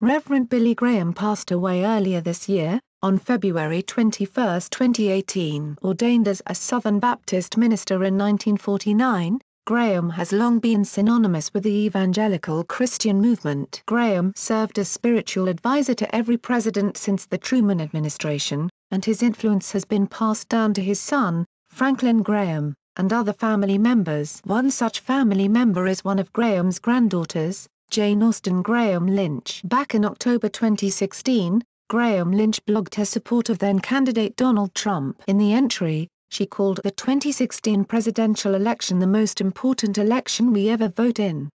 Reverend Billy Graham passed away earlier this year, on February 21, 2018. Ordained as a Southern Baptist minister in 1949, Graham has long been synonymous with the evangelical Christian movement. Graham served as spiritual advisor to every president since the Truman administration, and his influence has been passed down to his son, Franklin Graham, and other family members. One such family member is one of Graham's granddaughters, Jane Austen Graham Lynch Back in October 2016, Graham Lynch blogged her support of then-candidate Donald Trump. In the entry, she called the 2016 presidential election the most important election we ever vote in.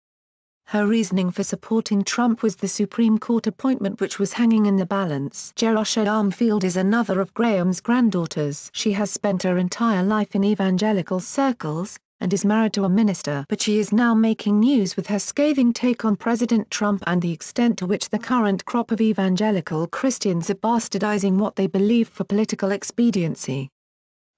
Her reasoning for supporting Trump was the Supreme Court appointment which was hanging in the balance. Jerusha Armfield is another of Graham's granddaughters. She has spent her entire life in evangelical circles, and is married to a minister but she is now making news with her scathing take on President Trump and the extent to which the current crop of evangelical Christians are bastardizing what they believe for political expediency.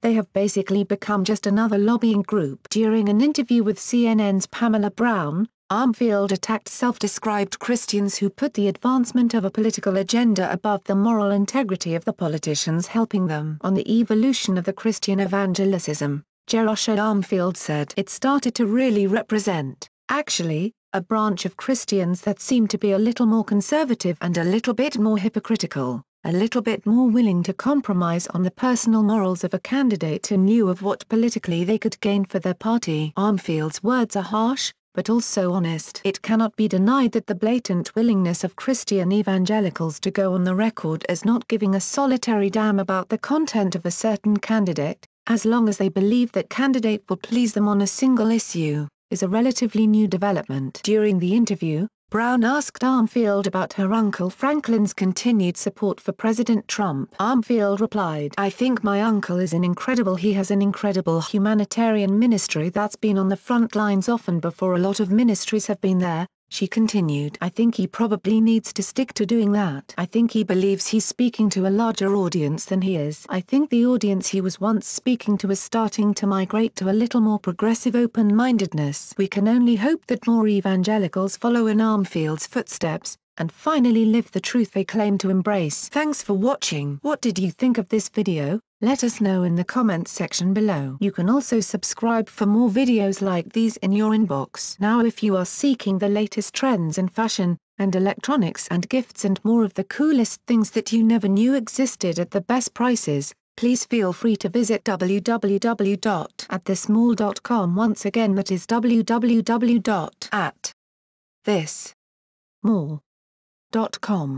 They have basically become just another lobbying group. During an interview with CNN's Pamela Brown, Armfield attacked self-described Christians who put the advancement of a political agenda above the moral integrity of the politicians helping them on the evolution of the Christian evangelicism. Jerusha Armfield said it started to really represent, actually, a branch of Christians that seemed to be a little more conservative and a little bit more hypocritical, a little bit more willing to compromise on the personal morals of a candidate in knew of what politically they could gain for their party. Armfield's words are harsh, but also honest. It cannot be denied that the blatant willingness of Christian evangelicals to go on the record as not giving a solitary damn about the content of a certain candidate, as long as they believe that candidate will please them on a single issue, is a relatively new development. During the interview, Brown asked Armfield about her uncle Franklin's continued support for President Trump. Armfield replied, I think my uncle is an incredible he has an incredible humanitarian ministry that's been on the front lines often before a lot of ministries have been there, she continued I think he probably needs to stick to doing that. I think he believes he's speaking to a larger audience than he is. I think the audience he was once speaking to is starting to migrate to a little more progressive open-mindedness. We can only hope that more evangelicals follow in Armfield's footsteps, and finally live the truth they claim to embrace. Thanks for watching. What did you think of this video? let us know in the comments section below. You can also subscribe for more videos like these in your inbox. Now if you are seeking the latest trends in fashion, and electronics and gifts and more of the coolest things that you never knew existed at the best prices, please feel free to visit www.atthismall.com once again that is www.atthismall.com.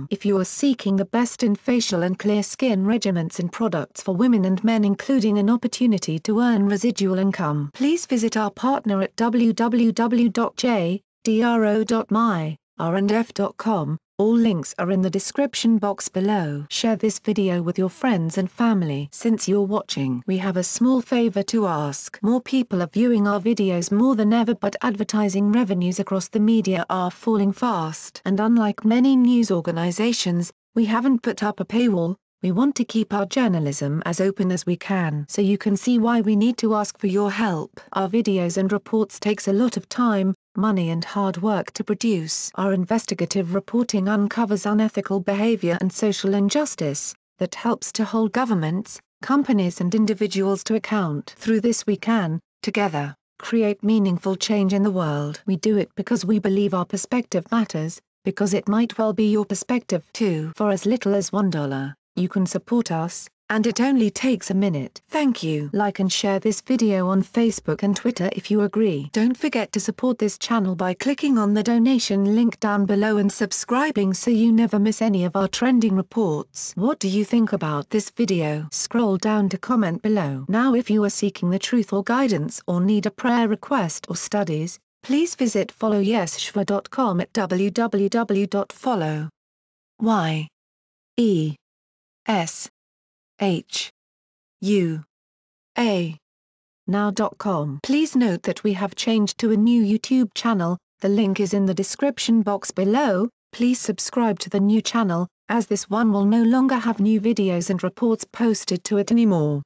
If you are seeking the best in facial and clear skin regimens and products for women and men including an opportunity to earn residual income please visit our partner at www.j.dro.my rnf.com all links are in the description box below. Share this video with your friends and family. Since you're watching, we have a small favor to ask. More people are viewing our videos more than ever but advertising revenues across the media are falling fast. And unlike many news organizations, we haven't put up a paywall, we want to keep our journalism as open as we can. So you can see why we need to ask for your help. Our videos and reports takes a lot of time, money and hard work to produce our investigative reporting uncovers unethical behavior and social injustice, that helps to hold governments, companies and individuals to account. Through this we can, together, create meaningful change in the world. We do it because we believe our perspective matters, because it might well be your perspective too. For as little as $1, you can support us, and it only takes a minute. Thank you. Like and share this video on Facebook and Twitter if you agree. Don't forget to support this channel by clicking on the donation link down below and subscribing so you never miss any of our trending reports. What do you think about this video? Scroll down to comment below. Now if you are seeking the truth or guidance or need a prayer request or studies, please visit followyeshva.com at www.follow. Y. E. S. H. U. A. Now.com. Please note that we have changed to a new YouTube channel, the link is in the description box below, please subscribe to the new channel, as this one will no longer have new videos and reports posted to it anymore.